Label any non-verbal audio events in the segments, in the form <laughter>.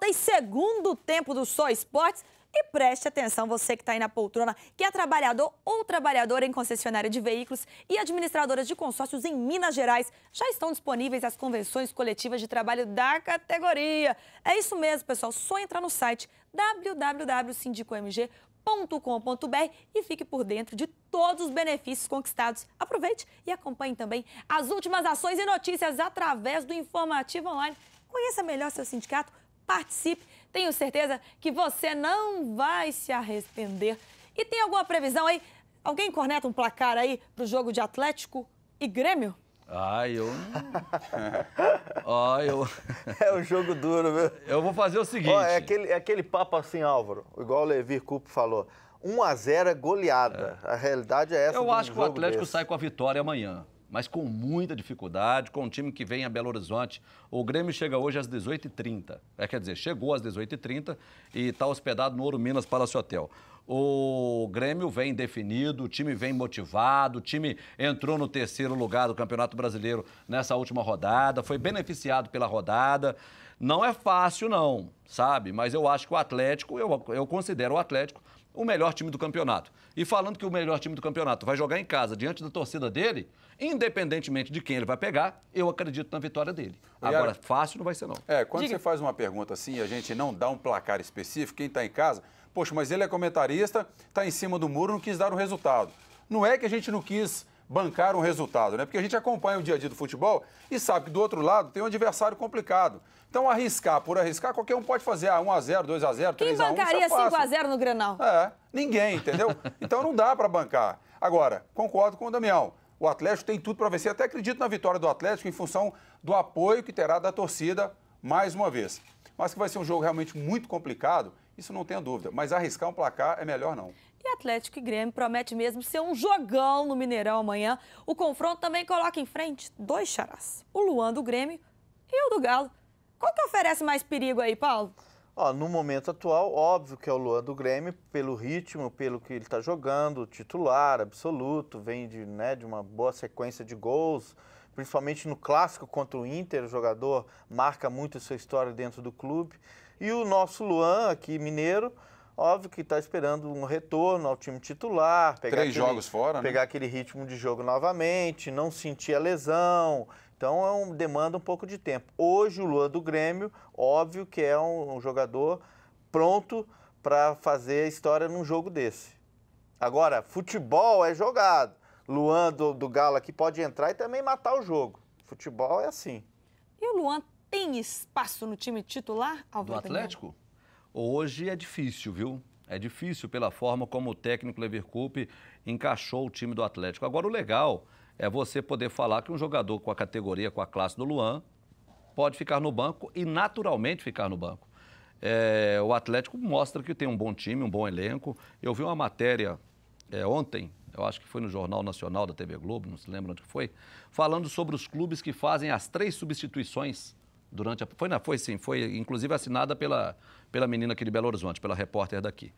Não segundo tempo do Só Esportes. E preste atenção, você que está aí na poltrona, que é trabalhador ou trabalhadora em concessionária de veículos e administradoras de consórcios em Minas Gerais, já estão disponíveis as convenções coletivas de trabalho da categoria. É isso mesmo, pessoal, só entrar no site www.sindicomg.com.br e fique por dentro de todos os benefícios conquistados. Aproveite e acompanhe também as últimas ações e notícias através do informativo online. Conheça melhor seu sindicato participe. Tenho certeza que você não vai se arrepender. E tem alguma previsão aí? Alguém corneta um placar aí para o jogo de Atlético e Grêmio? Ah, eu. ah, <laughs> eu. É um jogo duro, viu? Eu vou fazer o seguinte. Ó, é, aquele, é aquele papo assim, Álvaro, igual o Levi Cupo falou. 1 a 0 é goleada. É. A realidade é essa. Eu acho um que o Atlético desse. sai com a vitória amanhã mas com muita dificuldade, com um time que vem a Belo Horizonte. O Grêmio chega hoje às 18h30. É, quer dizer, chegou às 18h30 e está hospedado no Ouro Minas Palace Hotel. O Grêmio vem definido, o time vem motivado, o time entrou no terceiro lugar do Campeonato Brasileiro nessa última rodada, foi beneficiado pela rodada. Não é fácil, não, sabe? Mas eu acho que o Atlético, eu, eu considero o Atlético o melhor time do campeonato. E falando que o melhor time do campeonato vai jogar em casa diante da torcida dele, independentemente de quem ele vai pegar, eu acredito na vitória dele. Agora, fácil não vai ser, não. É, quando Diga. você faz uma pergunta assim e a gente não dá um placar específico, quem está em casa, poxa, mas ele é comentarista, está em cima do muro, não quis dar o resultado. Não é que a gente não quis bancar um resultado, né? Porque a gente acompanha o dia a dia do futebol e sabe que do outro lado tem um adversário complicado. Então arriscar por arriscar, qualquer um pode fazer ah, 1 a 0, 2 a 0, 3 x a 1. Quem é bancaria 5 a 0 no Granal? É, ninguém, entendeu? Então não dá para bancar. Agora, concordo com o Damião. O Atlético tem tudo para vencer. Até acredito na vitória do Atlético em função do apoio que terá da torcida mais uma vez. Mas que vai ser um jogo realmente muito complicado, isso não tenha dúvida. Mas arriscar um placar é melhor não. E Atlético e Grêmio promete mesmo ser um jogão no Mineirão amanhã. O confronto também coloca em frente dois charás: o Luan do Grêmio e o do Galo. Qual que oferece mais perigo aí, Paulo? Ó, no momento atual, óbvio que é o Luan do Grêmio, pelo ritmo, pelo que ele está jogando, titular, absoluto, vem de, né, de uma boa sequência de gols principalmente no clássico contra o Inter, o jogador marca muito a sua história dentro do clube. E o nosso Luan, aqui mineiro, óbvio que está esperando um retorno ao time titular, pegar três aquele, jogos fora, né? pegar né? aquele ritmo de jogo novamente, não sentir a lesão. Então é um, demanda um pouco de tempo. Hoje o Luan do Grêmio, óbvio que é um, um jogador pronto para fazer a história num jogo desse. Agora, futebol é jogado. Luan do, do Galo aqui pode entrar e também matar o jogo. Futebol é assim. E o Luan tem espaço no time titular, Alvaro? Do Atlético? Hoje é difícil, viu? É difícil pela forma como o técnico Leverkusen encaixou o time do Atlético. Agora, o legal é você poder falar que um jogador com a categoria, com a classe do Luan, pode ficar no banco e naturalmente ficar no banco. É, o Atlético mostra que tem um bom time, um bom elenco. Eu vi uma matéria é, ontem eu acho que foi no Jornal Nacional da TV Globo, não se lembra onde foi, falando sobre os clubes que fazem as três substituições durante a. Foi, não, foi sim, foi inclusive assinada pela, pela menina aqui de Belo Horizonte, pela repórter daqui.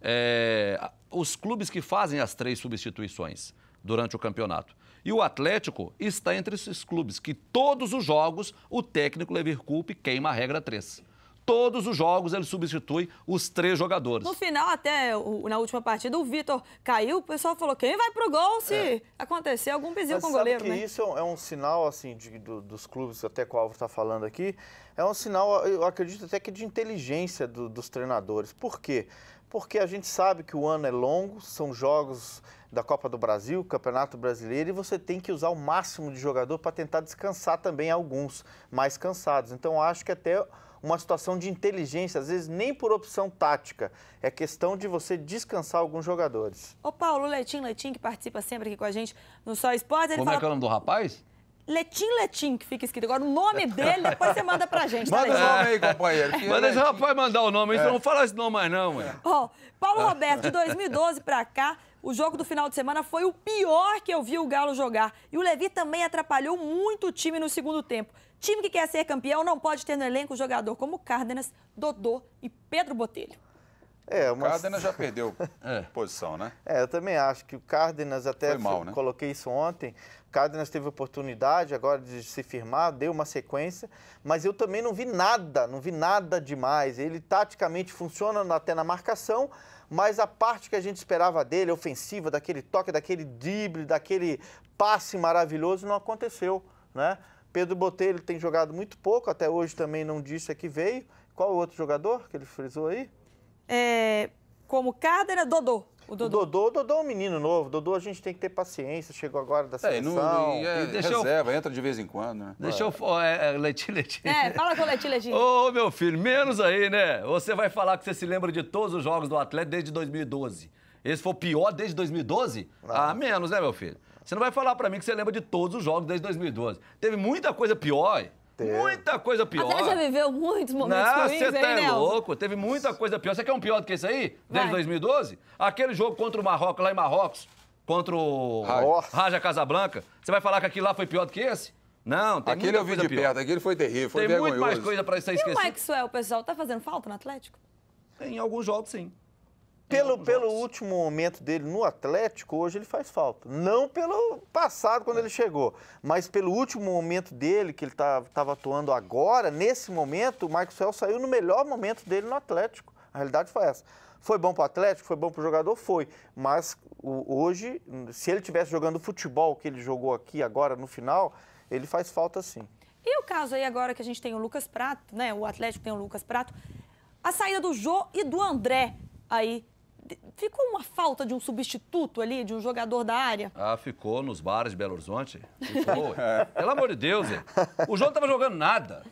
É, os clubes que fazem as três substituições durante o campeonato. E o Atlético está entre esses clubes que todos os jogos o técnico Coupe queima a regra 3 todos os jogos ele substitui os três jogadores. No final, até na última partida, o Vitor caiu, o pessoal falou: quem vai pro gol se é. acontecer algum pisinho com o goleiro? Que né? Isso é, é um sinal, assim, de, do, dos clubes, até qual o Alvo está falando aqui, é um sinal, eu acredito até que de inteligência do, dos treinadores. Por quê? Porque a gente sabe que o ano é longo, são jogos da Copa do Brasil, Campeonato Brasileiro, e você tem que usar o máximo de jogador para tentar descansar também alguns mais cansados. Então, acho que até uma situação de inteligência, às vezes nem por opção tática. É questão de você descansar alguns jogadores. Ô Paulo, Letim, Letim, que participa sempre aqui com a gente no Só Esporte, Como é fala... é que é o nome do rapaz? Letim Letim, que fica escrito. Agora o nome <laughs> dele, depois você manda pra gente. Tá manda o nome aí, companheiro. Que manda é esse rapaz mandar o nome, é. não fala esse nome mais não, mãe. Ó, Paulo Roberto, de 2012 pra cá, o jogo do final de semana foi o pior que eu vi o Galo jogar. E o Levi também atrapalhou muito o time no segundo tempo. Time que quer ser campeão não pode ter no elenco jogador como Cárdenas, Dodô e Pedro Botelho. É, O Cárdenas já perdeu <laughs> é. posição, né? É, eu também acho que o Cárdenas, até Foi mal, né? coloquei isso ontem, Cárdenas teve oportunidade agora de se firmar, deu uma sequência, mas eu também não vi nada, não vi nada demais. Ele taticamente funciona até na marcação, mas a parte que a gente esperava dele, ofensiva, daquele toque, daquele drible, daquele passe maravilhoso, não aconteceu, né? Pedro Botelho tem jogado muito pouco, até hoje também não disse a que veio. Qual o outro jogador que ele frisou aí? É, como Cárdenas, Dodô. O Dodô. O Dodô, Dodô é um menino novo. Dodô a gente tem que ter paciência. Chegou agora da seleção. É, e é, e, deixa reserva, eu... entra de vez em quando, né? Deixa eu... é, é, é Leti, Leti. É, fala com o Leti, Leti. <laughs> Ô, meu filho, menos aí, né? Você vai falar que você se lembra de todos os jogos do Atlético desde 2012. Esse foi o pior desde 2012? Não. Ah, menos, né, meu filho? Você não vai falar para mim que você lembra de todos os jogos desde 2012. Teve muita coisa pior certeza. É. Muita coisa pior. Você já viveu muitos momentos Não, ruins, você tá aí, é louco. Teve muita coisa pior. Você quer um pior do que isso aí? Desde Vai. 2012? Aquele jogo contra o Marrocos, lá em Marrocos, contra o Raja Casablanca. Você vai falar que aquilo lá foi pior do que esse? Não, tem Aquele eu vi de pior. perto, aquele foi terrível, foi tem vergonhoso. Tem muito mais coisa pra você esquecer. E o Maxwell, pessoal, tá fazendo falta no Atlético? Em alguns jogos, sim pelo, pelo último momento dele no Atlético, hoje ele faz falta. Não pelo passado, quando é. ele chegou, mas pelo último momento dele, que ele estava tá, atuando agora, nesse momento, o Marcos Fel saiu no melhor momento dele no Atlético. A realidade foi essa. Foi bom para o Atlético? Foi bom para o jogador? Foi. Mas o, hoje, se ele tivesse jogando o futebol que ele jogou aqui agora no final, ele faz falta sim. E o caso aí agora que a gente tem o Lucas Prato, né? O Atlético tem o Lucas Prato. A saída do Jô e do André aí Ficou uma falta de um substituto ali, de um jogador da área? Ah, ficou nos bares de Belo Horizonte. Ficou. <laughs> Pelo amor de Deus, hein? o João não estava jogando nada.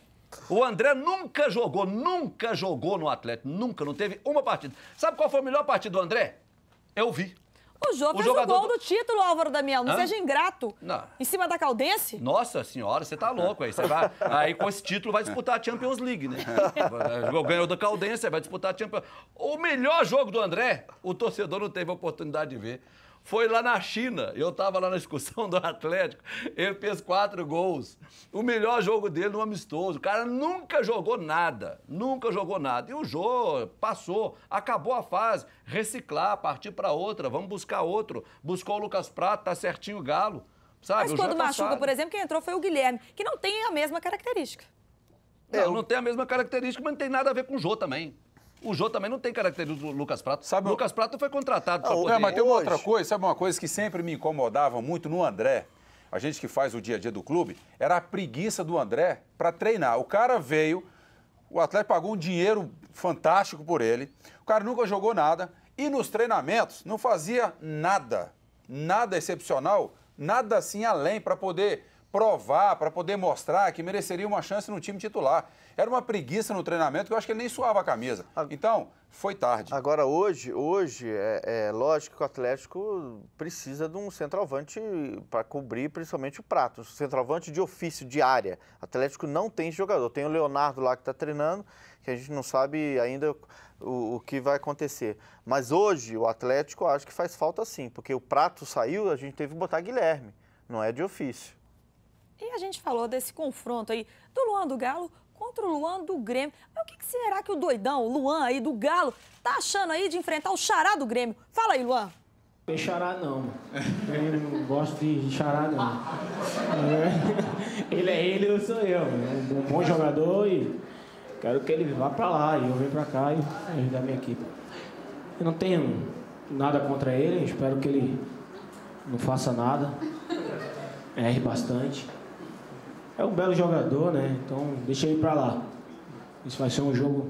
O André nunca jogou, nunca jogou no Atlético, nunca, não teve uma partida. Sabe qual foi a melhor partida do André? Eu vi. O Jô o, jogador... o gol do título, Álvaro Damião. Não Hã? seja ingrato. Não. Em cima da Caldense? Nossa senhora, você tá louco aí. Você vai... aí com esse título vai disputar a Champions League, né? <laughs> Ganhou da Caldense, vai disputar a Champions O melhor jogo do André, o torcedor não teve a oportunidade de ver. Foi lá na China, eu estava lá na discussão <laughs> do Atlético, ele fez quatro gols. O melhor jogo dele no amistoso. O cara nunca jogou nada, nunca jogou nada. E o Jô passou, acabou a fase, reciclar, partir para outra, vamos buscar outro. Buscou o Lucas Prato, tá certinho o Galo. Sabe, Mas quando é machuca, por exemplo, quem entrou foi o Guilherme, que não tem a mesma característica. Não, é, eu... não tem a mesma característica, mas não tem nada a ver com o Jô também. O Jô também não tem característica do Lucas Prato. Sabe, o Lucas Prato foi contratado para poder... É, mas tem uma outra coisa, sabe uma coisa que sempre me incomodava muito no André? A gente que faz o dia a dia do clube, era a preguiça do André para treinar. O cara veio, o atleta pagou um dinheiro fantástico por ele, o cara nunca jogou nada e nos treinamentos não fazia nada, nada excepcional, nada assim além para poder provar, para poder mostrar que mereceria uma chance no time titular. Era uma preguiça no treinamento que eu acho que ele nem suava a camisa. Então, foi tarde. Agora, hoje, hoje é, é lógico que o Atlético precisa de um centroavante para cobrir principalmente o prato. Um centroavante de ofício, de área. O Atlético não tem jogador. Tem o Leonardo lá que está treinando, que a gente não sabe ainda o, o, que vai acontecer. Mas hoje, o Atlético acho que faz falta sim, porque o prato saiu, a gente teve que botar Guilherme. Não é de ofício. E a gente falou desse confronto aí do Luan do Galo contra o Luan do Grêmio. Mas o que, que será que o doidão, o Luan aí do Galo, tá achando aí de enfrentar o Xará do Grêmio? Fala aí, Luan. Tem xará não. Eu não gosto de xará não. <laughs> Ele é ele, eu sou eu. É um bom jogador e quero que ele vá pra lá e eu venho pra cá e ajudar a minha equipe. Eu não tenho nada contra ele, espero que ele não faça nada. Erre bastante. É um belo jogador, né? Então deixa ele para lá. Isso vai ser um jogo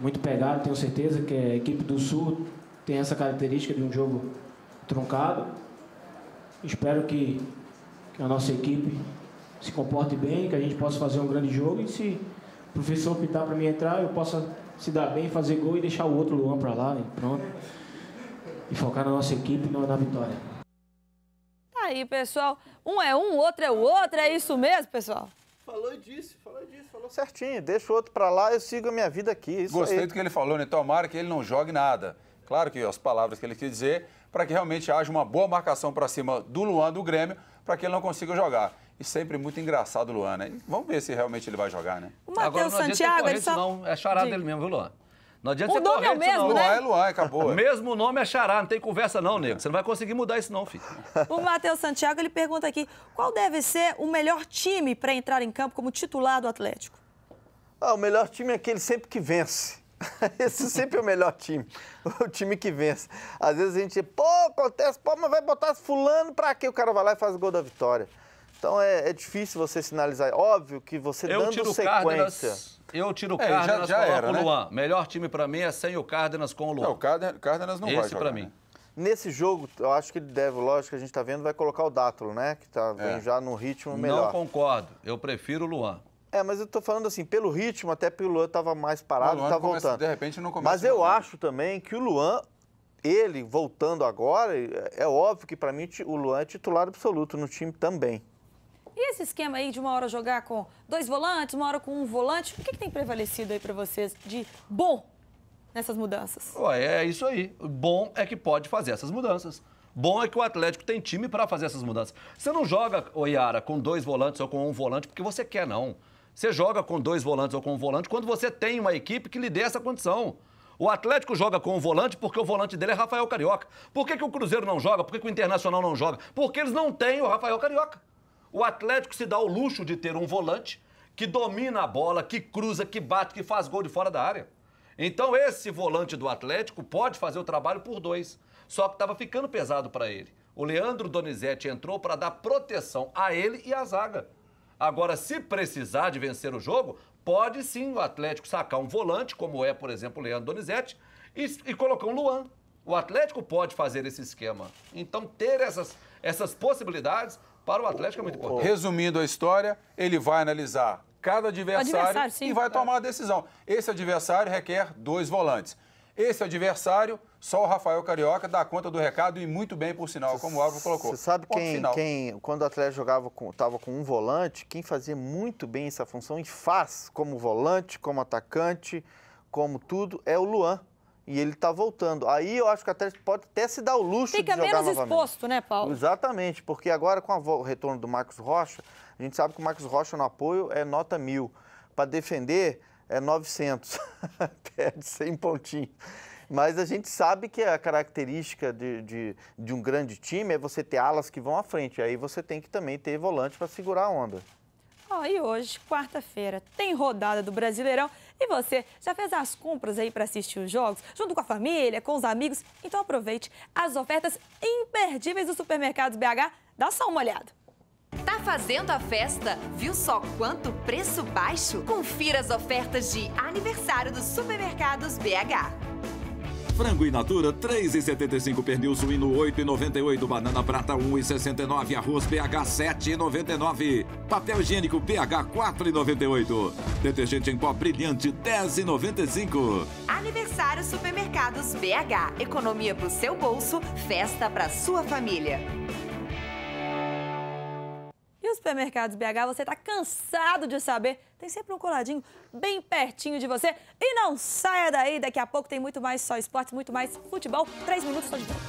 muito pegado, tenho certeza que a equipe do Sul tem essa característica de um jogo truncado. Espero que, que a nossa equipe se comporte bem, que a gente possa fazer um grande jogo e se o professor optar para mim entrar, eu possa se dar bem, fazer gol e deixar o outro Luan para lá e né? pronto. E focar na nossa equipe e na vitória aí, pessoal. Um é um, outro é o outro, é isso mesmo, pessoal? Falou disso, falou disso, falou certinho. Deixa o outro pra lá, eu sigo a minha vida aqui. Gostei aí. do que ele falou, né? Tomara que ele não jogue nada. Claro que as palavras que ele quis dizer, para que realmente haja uma boa marcação para cima do Luan do Grêmio, para que ele não consiga jogar. E sempre muito engraçado o Luan, né? Vamos ver se realmente ele vai jogar, né? O Matheus não Santiago, ele só... não. É chorado dele mesmo, viu, Luan? Não adianta o você nome é o mesmo, não. né? Luar é, é acabou. É. Mesmo nome é xará, não tem conversa não, nego. Você não vai conseguir mudar isso não, filho. O Matheus Santiago, ele pergunta aqui, qual deve ser o melhor time para entrar em campo como titular do Atlético? Ah, o melhor time é aquele sempre que vence. <laughs> Esse sempre é o melhor time, o time que vence. Às vezes a gente, pô, acontece, pô, mas vai botar fulano para quê? O cara vai lá e faz o gol da vitória. Então é, é difícil você sinalizar. É óbvio que você eu dando tiro sequência... Cárdenas, eu tiro o é, Cárdenas já, já era, o Luan. Né? Melhor time para mim é sem o Cárdenas com o Luan. Não, o Cárdenas não Esse vai jogar. para mim. Né? Nesse jogo, eu acho que ele deve, lógico, a gente está vendo, vai colocar o Dátulo, né? Que tá é. já no ritmo melhor. Não concordo. Eu prefiro o Luan. É, mas eu tô falando assim, pelo ritmo, até porque o Luan tava mais parado, tá voltando. De repente não começa. Mas eu né? acho também que o Luan, ele voltando agora, é, é óbvio que para mim o Luan é titular absoluto no time também. E esse esquema aí de uma hora jogar com dois volantes, uma hora com um volante, o que, que tem prevalecido aí para vocês de bom nessas mudanças? Ué, é isso aí. Bom é que pode fazer essas mudanças. Bom é que o Atlético tem time para fazer essas mudanças. Você não joga, o com dois volantes ou com um volante porque você quer, não. Você joga com dois volantes ou com um volante quando você tem uma equipe que lhe dê essa condição. O Atlético joga com o volante porque o volante dele é Rafael Carioca. Por que, que o Cruzeiro não joga? Por que, que o Internacional não joga? Porque eles não têm o Rafael Carioca. O Atlético se dá o luxo de ter um volante que domina a bola, que cruza, que bate, que faz gol de fora da área. Então esse volante do Atlético pode fazer o trabalho por dois, só que estava ficando pesado para ele. O Leandro Donizete entrou para dar proteção a ele e à zaga. Agora, se precisar de vencer o jogo, pode sim o Atlético sacar um volante, como é, por exemplo, o Leandro Donizete, e, e colocar um Luan. O Atlético pode fazer esse esquema. Então, ter essas, essas possibilidades para o Atlético é muito importante. Resumindo a história, ele vai analisar cada adversário, adversário sim, e vai claro. tomar a decisão. Esse adversário requer dois volantes. Esse adversário, só o Rafael Carioca dá conta do recado e muito bem, por sinal, como o Álvaro colocou. Você sabe quem, quem, quando o Atlético jogava com, tava com um volante, quem fazia muito bem essa função e faz como volante, como atacante, como tudo, é o Luan e ele está voltando. Aí eu acho que até pode até se dar o luxo Fica de jogar menos novamente. exposto, né, Paulo? Exatamente, porque agora com o retorno do Marcos Rocha, a gente sabe que o Marcos Rocha no apoio é nota mil. Para defender é 900, <laughs> perde 100 pontinhos. Mas a gente sabe que a característica de, de, de um grande time é você ter alas que vão à frente. Aí você tem que também ter volante para segurar a onda. Oh, e hoje, quarta-feira, tem rodada do Brasileirão. E você, já fez as compras aí para assistir os jogos? Junto com a família, com os amigos? Então aproveite as ofertas imperdíveis dos supermercados BH. Dá só uma olhada. Tá fazendo a festa? Viu só quanto preço baixo? Confira as ofertas de aniversário dos supermercados BH. Frango in natura 3,75, pernil suíno 8,98, banana prata 1,69, arroz PH 7,99, papel higiênico PH 4,98, detergente em pó brilhante 10,95. Aniversário Supermercados BH. Economia pro seu bolso, festa pra sua família. Supermercados BH, você está cansado de saber, tem sempre um coladinho bem pertinho de você. E não saia daí, daqui a pouco tem muito mais só esportes, muito mais futebol. Três minutos, só de volta.